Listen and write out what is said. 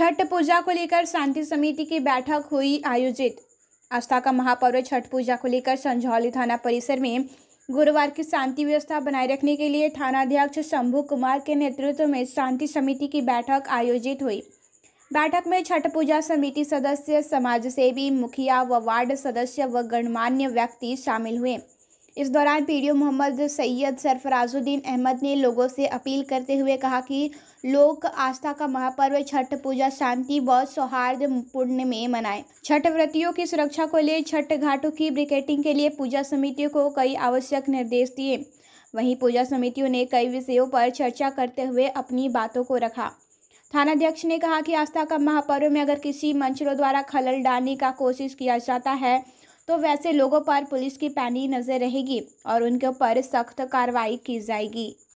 छठ पूजा को लेकर शांति समिति की बैठक हुई आयोजित आस्था का महापर्व छठ पूजा को लेकर संझौली थाना परिसर में गुरुवार की शांति व्यवस्था बनाए रखने के लिए थानाध्यक्ष शंभू कुमार के नेतृत्व में शांति समिति की बैठक आयोजित हुई बैठक में छठ पूजा समिति सदस्य समाजसेवी मुखिया व वार्ड सदस्य व गणमान्य व्यक्ति शामिल हुए इस दौरान पीडीओ मोहम्मद सैयद सरफराजुद्दीन अहमद ने लोगों से अपील करते हुए कहा कि लोग आस्था का महापर्व छठ पूजा शांति व सौहार्द पूर्ण में मनाएं छठ व्रतियों की सुरक्षा को लिए छठ घाटों की ब्रिकेटिंग के लिए पूजा समितियों को कई आवश्यक निर्देश दिए वहीं पूजा समितियों ने कई विषयों पर चर्चा करते हुए अपनी बातों को रखा थानाध्यक्ष ने कहा कि आस्था का महापर्व में अगर किसी मंचरों द्वारा खलल डालने का कोशिश किया जाता है तो वैसे लोगों पर पुलिस की पैनी नज़र रहेगी और उनके ऊपर सख्त कार्रवाई की जाएगी